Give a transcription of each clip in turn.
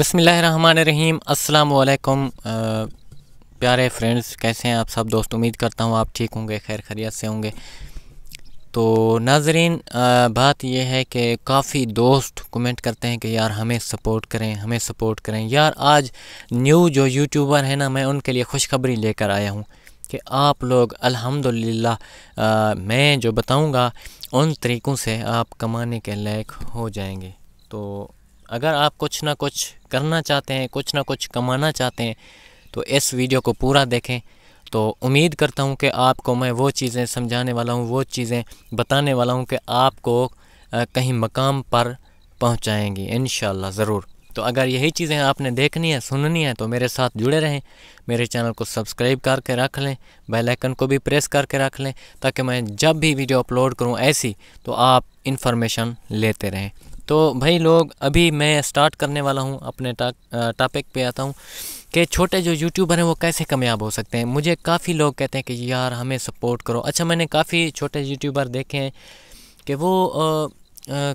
बसमीम् अल्लाम प्यारे फ्रेंड्स कैसे हैं आप सब दोस्त उम्मीद करता हूँ आप ठीक होंगे खैर खरीत से होंगे तो नाजरीन बात यह है कि काफ़ी दोस्त कमेंट करते हैं कि यार हमें सपोर्ट करें हमें सपोर्ट करें यार आज न्यू जो यूट्यूबर है ना मैं उनके लिए खुशखबरी लेकर आया हूँ कि आप लोग अल्हम्दुलिल्लाह मैं जो बताऊँगा उन तरीक़ों से आप कमाने के लायक हो जाएंगे तो अगर आप कुछ ना कुछ करना चाहते हैं कुछ ना कुछ कमाना चाहते हैं तो इस वीडियो को पूरा देखें तो उम्मीद करता हूँ कि आपको मैं वो चीज़ें समझाने वाला हूँ वो चीज़ें बताने वाला हूँ कि आपको कहीं मकाम पर पहुंचाएंगी इन ज़रूर तो अगर यही चीज़ें आपने देखनी है सुननी है तो मेरे साथ जुड़े रहें मेरे चैनल को सब्सक्राइब करके रख लें बेल आइकन को भी प्रेस करके रख लें ताकि मैं जब भी वीडियो अपलोड करूँ ऐसी तो आप इन्फॉर्मेशन लेते रहें तो भाई लोग अभी मैं स्टार्ट करने वाला हूँ अपने टॉपिक पे आता हूँ कि छोटे जो यूट्यूबर हैं वो कैसे कामयाब हो सकते हैं मुझे काफ़ी लोग कहते हैं कि यार हमें सपोर्ट करो अच्छा मैंने काफ़ी छोटे यूट्यूबर देखे हैं कि वो आ, आ,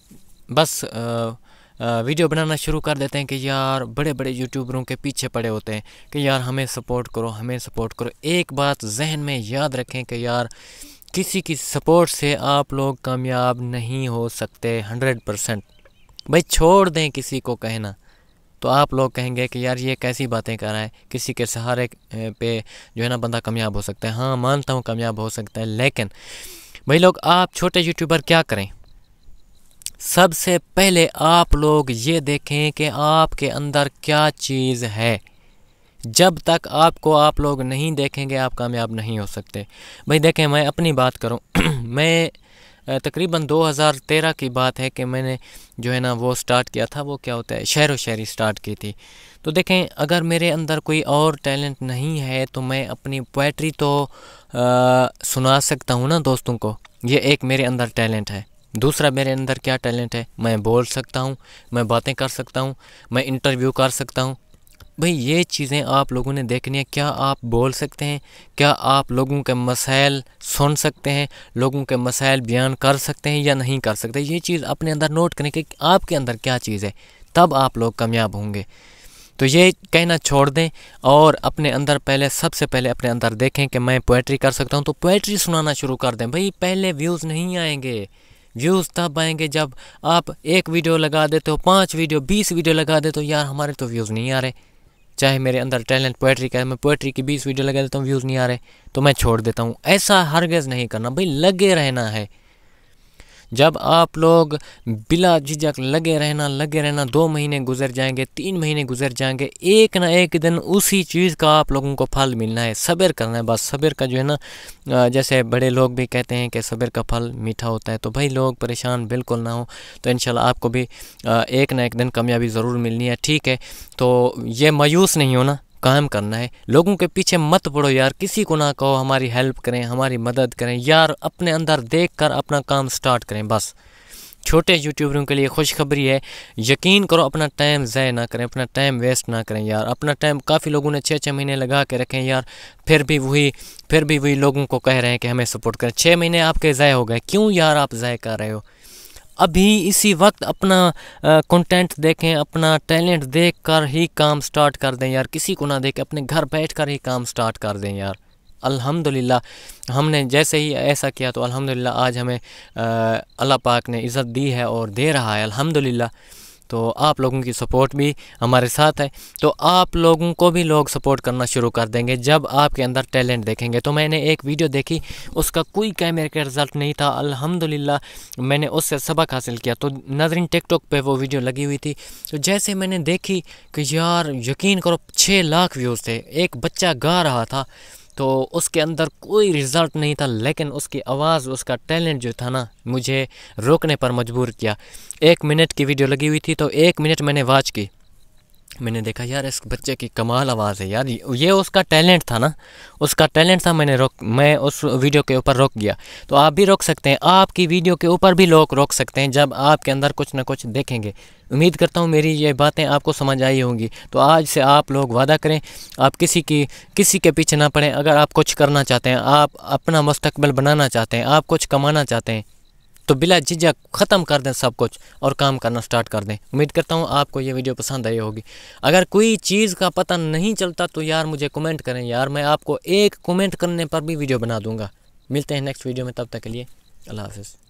बस आ, वीडियो बनाना शुरू कर देते हैं कि यार बड़े बड़े यूट्यूबरों के पीछे पड़े होते हैं कि यार हमें सपोर्ट करो हमें सपोर्ट करो एक बात जहन में याद रखें कि यार किसी की सपोर्ट से आप लोग कामयाब नहीं हो सकते हंड्रेड परसेंट भाई छोड़ दें किसी को कहना तो आप लोग कहेंगे कि यार ये कैसी बातें कर रहा है किसी के सहारे पे जो है ना बंदा कामयाब हो सकता है हाँ मानता हूँ कामयाब हो सकता है लेकिन भाई लोग आप छोटे यूट्यूबर क्या करें सबसे पहले आप लोग ये देखें कि आपके अंदर क्या चीज़ है जब तक आपको आप लोग नहीं देखेंगे आप कामयाब नहीं हो सकते भाई देखें मैं अपनी बात करूँ मैं तकरीबन 2013 की बात है कि मैंने जो है ना वो स्टार्ट किया था वो क्या होता है शहर व शायरी स्टार्ट की थी तो देखें अगर मेरे अंदर कोई और टैलेंट नहीं है तो मैं अपनी पोइट्री तो आ, सुना सकता हूँ ना दोस्तों को ये एक मेरे अंदर टैलेंट है दूसरा मेरे अंदर क्या टैलेंट है मैं बोल सकता हूँ मैं बातें कर सकता हूँ मैं इंटरव्यू कर सकता हूँ भाई ये चीज़ें आप लोगों ने देखनी है क्या आप बोल सकते हैं क्या आप लोगों के मसाइल सुन सकते हैं लोगों के मसाइल बयान कर सकते हैं या नहीं कर सकते ये चीज़ अपने अंदर नोट करें कि आपके अंदर क्या चीज़ है तब आप लोग कामयाब होंगे तो ये कहना छोड़ दें और अपने अंदर पहले सबसे पहले अपने अंदर देखें कि मैं पोइट्री कर सकता हूँ तो पोइट्री सुनाना शुरू कर दें भाई पहले व्यूज़ नहीं आएंगे व्यूज़ तब आएंगे जब आप एक वीडियो लगा देते हो पाँच वीडियो बीस वीडियो लगा देते हो यार हमारे तो व्यूज़ नहीं आ रहे चाहे मेरे अंदर टैलेंट पोइट्री का है मैं पोइट्री की बीस वीडियो लगा देता हूँ व्यूज़ नहीं आ रहे तो मैं छोड़ देता हूँ ऐसा हरगज़ नहीं करना भाई लगे रहना है जब आप लोग बिला झिझक लगे रहना लगे रहना दो महीने गुजर जाएंगे तीन महीने गुजर जाएंगे एक ना एक दिन उसी चीज़ का आप लोगों को फल मिलना है सब्र करना है बस सब्र का जो है ना जैसे बड़े लोग भी कहते हैं कि सब्र का फल मीठा होता है तो भाई लोग परेशान बिल्कुल ना हो तो इन आपको भी एक ना एक दिन कामयाबी ज़रूर मिलनी है ठीक है तो ये मायूस नहीं होना कायम करना है लोगों के पीछे मत पड़ो यार किसी को ना कहो हमारी हेल्प करें हमारी मदद करें यार अपने अंदर देख कर अपना काम स्टार्ट करें बस छोटे यूट्यूबरों के लिए खुशखबरी है यकीन करो अपना टाइम ज़ाय ना करें अपना टाइम वेस्ट ना करें यार अपना टाइम काफ़ी लोगों ने छः छः महीने लगा के रखें यार फिर भी वही फिर भी वही लोगों को कह रहे हैं कि हमें सपोर्ट करें छः महीने आपके ज़ाय हो गए क्यों यार आप ज़ाय कर रहे हो अभी इसी वक्त अपना कंटेंट देखें अपना टैलेंट देख कर ही काम स्टार्ट कर दें यार किसी को ना देखें अपने घर बैठ कर ही काम स्टार्ट कर दें यार अल्हम्दुलिल्लाह हमने जैसे ही ऐसा किया तो अल्हम्दुलिल्लाह आज हमें अल्लाह पाक ने इज़्ज़त दी है और दे रहा है अल्हम्दुलिल्लाह तो आप लोगों की सपोर्ट भी हमारे साथ है तो आप लोगों को भी लोग सपोर्ट करना शुरू कर देंगे जब आपके अंदर टैलेंट देखेंगे तो मैंने एक वीडियो देखी उसका कोई कैमरे का रिज़ल्ट नहीं था अल्हम्दुलिल्लाह मैंने उससे सबक हासिल किया तो नजरिन टिकटॉक पे वो वीडियो लगी हुई थी तो जैसे मैंने देखी कि यार यकीन करो छः लाख व्यूज़ थे एक बच्चा गा रहा था तो उसके अंदर कोई रिज़ल्ट नहीं था लेकिन उसकी आवाज़ उसका टैलेंट जो था ना मुझे रोकने पर मजबूर किया एक मिनट की वीडियो लगी हुई थी तो एक मिनट मैंने वॉच की मैंने देखा यार इस बच्चे की कमाल आवाज़ है यार ये उसका टैलेंट था ना उसका टैलेंट था मैंने रोक मैं उस वीडियो के ऊपर रोक गया तो आप भी रोक सकते हैं आपकी वीडियो के ऊपर भी लोग रोक सकते हैं जब आपके अंदर कुछ ना कुछ देखेंगे उम्मीद करता हूँ मेरी ये बातें आपको समझ आई होंगी तो आज से आप लोग वादा करें आप किसी की किसी के पीछे ना पड़ें अगर आप कुछ करना चाहते हैं आप अपना मुस्तबल बनाना चाहते हैं आप कुछ कमाना चाहते हैं तो बिला झिझक ख़त्म कर दें सब कुछ और काम करना स्टार्ट कर दें उम्मीद करता हूँ आपको ये वीडियो पसंद आई होगी अगर कोई चीज़ का पता नहीं चलता तो यार मुझे कमेंट करें यार मैं आपको एक कमेंट करने पर भी वीडियो बना दूँगा मिलते हैं नेक्स्ट वीडियो में तब तक के लिए अल्लाह हाफिज़